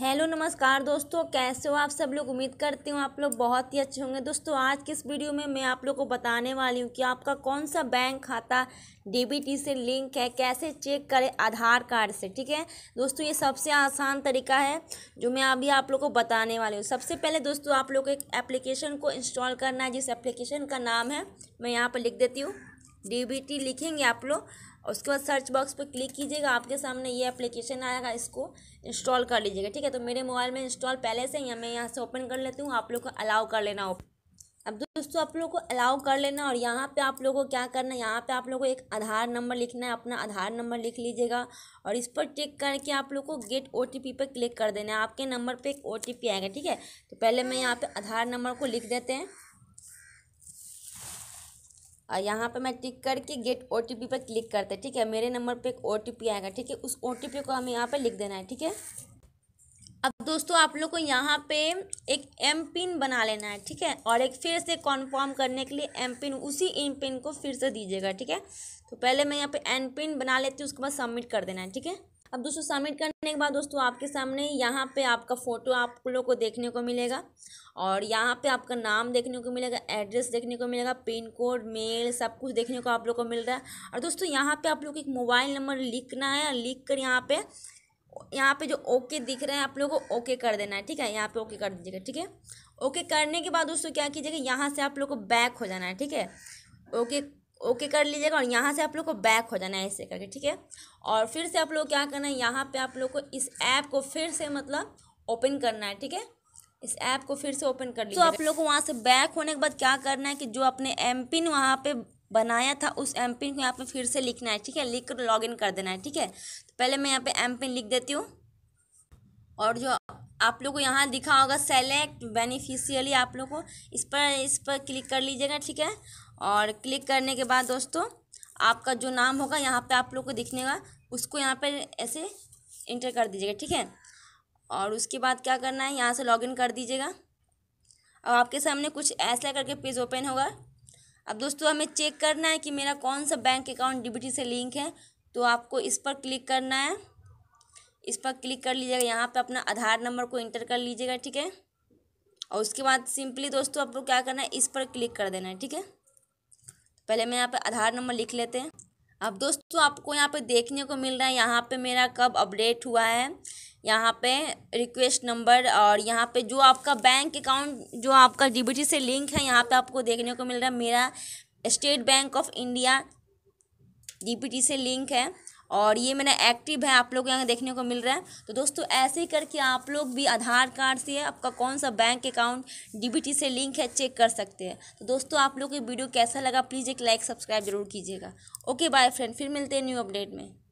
hello नमस्कार दोस्तों कैसे हो आप सब लोग उम्मीद करती हूँ आप लोग बहुत ही अच्छे होंगे दोस्तों आज की इस वीडियो में मैं आप लोग को बताने वाली हूँ कि आपका कौन सा बैंक खाता डीबीटी से लिंक है कैसे चेक करें आधार कार्ड से ठीक है दोस्तों ये सबसे आसान तरीका है जो मैं अभी आप लोग को बताने वाली हूँ सबसे पहले दोस्तों आप लोग को एक एप्लीकेशन को इंस्टॉल करना है जिस एप्लीकेशन का नाम है मैं यहाँ पर लिख देती हूँ डी लिखेंगे आप लोग उसके बाद सर्च बॉक्स पर क्लिक कीजिएगा आपके सामने ये एप्लीकेशन आएगा इसको इंस्टॉल कर लीजिएगा ठीक है तो मेरे मोबाइल में इंस्टॉल पहले से ही मैं यहाँ से ओपन कर लेती हूँ आप लोग को अलाउ कर लेना ओपन अब दोस्तों आप लोग को अलाउ कर लेना और यहाँ पे आप लोगों को क्या करना है यहाँ पे आप लोगों को एक आधार नंबर लिखना है अपना आधार नंबर लिख लीजिएगा और इस पर टिक करके आप लोग को गेट ओ पर क्लिक कर देना है आपके नंबर पर एक ओ आएगा ठीक है तो पहले मैं यहाँ पर आधार नंबर को लिख देते हैं और यहाँ पे मैं टिक करके गेट ओ पर क्लिक करते हैं ठीक है मेरे नंबर पे एक ओ आएगा ठीक है उस ओ को हमें यहाँ पे लिख देना है ठीक है अब दोस्तों आप लोग को यहाँ पे एक एम पिन बना लेना है ठीक है और एक फिर से कॉन्फर्म करने के लिए एम पिन उसी एम पिन को फिर से दीजिएगा ठीक है तो पहले मैं यहाँ पे एन पिन बना लेती हूँ उसके बाद सबमिट कर देना है ठीक है अब दोस्तों सबमिट करने के बाद दोस्तों आपके सामने यहाँ पे आपका फ़ोटो आप लोग को देखने को मिलेगा और यहाँ पे आपका नाम देखने को मिलेगा एड्रेस देखने को मिलेगा पिन कोड मेल सब कुछ देखने को आप लोग को मिल रहा है और दोस्तों यहाँ पर आप लोग एक मोबाइल नंबर लिखना है लिख कर यहाँ पे यहाँ पे जो ओके दिख रहा है आप लोगों को ओके कर देना है ठीक है यहाँ पे ओके कर दीजिएगा ठीक है ओके करने के बाद दोस्तों क्या कीजिएगा यहाँ से आप लोग को बैक हो जाना है ठीक है ओके ओके कर लीजिएगा और यहाँ से आप लोग को बैक हो जाना है ऐसे करके ठीक है और फिर से आप लोग क्या करना है यहाँ पे आप लोग को इस ऐप को फिर से मतलब ओपन करना है ठीक है इस ऐप को फिर से ओपन कर लीजिए तो आप लोग को वहाँ से बैक होने के बाद क्या करना है कि जो अपने एम पिन वहाँ पर बनाया था उस एम पिन को यहाँ पर फिर से लिखना है ठीक है लिख कर इन कर देना है ठीक है तो पहले मैं यहाँ पर एम पिन लिख देती हूँ और जो आप लोग को यहाँ दिखा होगा सेलेक्ट बेनिफिशियली आप लोग को इस पर इस पर क्लिक कर लीजिएगा ठीक है और क्लिक करने के बाद दोस्तों आपका जो नाम होगा यहाँ पे आप लोग को दिखनेगा उसको यहाँ पर ऐसे इंटर कर दीजिएगा ठीक है और उसके बाद क्या करना है यहाँ से लॉगिन कर दीजिएगा अब आपके सामने कुछ ऐसा करके पेज ओपन होगा अब दोस्तों हमें चेक करना है कि मेरा कौन सा बैंक अकाउंट डीबीटी से लिंक है तो आपको इस पर क्लिक करना है इस पर क्लिक कर लीजिएगा यहाँ पे अपना आधार नंबर को इंटर कर लीजिएगा ठीक है और उसके बाद सिंपली दोस्तों आपको क्या करना है इस पर क्लिक कर देना है ठीक है पहले मैं यहाँ पे आधार नंबर लिख लेते हैं अब दोस्तों आपको यहाँ पे देखने को मिल रहा है यहाँ पे मेरा कब अपडेट हुआ है यहाँ पे रिक्वेस्ट नंबर और यहाँ पे जो आपका बैंक अकाउंट जो आपका डी से लिंक है यहाँ पे आपको देखने को मिल रहा है मेरा State Bank of India D से लिंक है और ये मैंने एक्टिव है आप लोग यहाँ देखने को मिल रहा है तो दोस्तों ऐसे ही करके आप लोग भी आधार कार्ड से आपका कौन सा बैंक अकाउंट डीबीटी से लिंक है चेक कर सकते हैं तो दोस्तों आप लोग को वीडियो कैसा लगा प्लीज़ एक लाइक सब्सक्राइब जरूर कीजिएगा ओके बाय फ्रेंड फिर मिलते हैं न्यू अपडेट में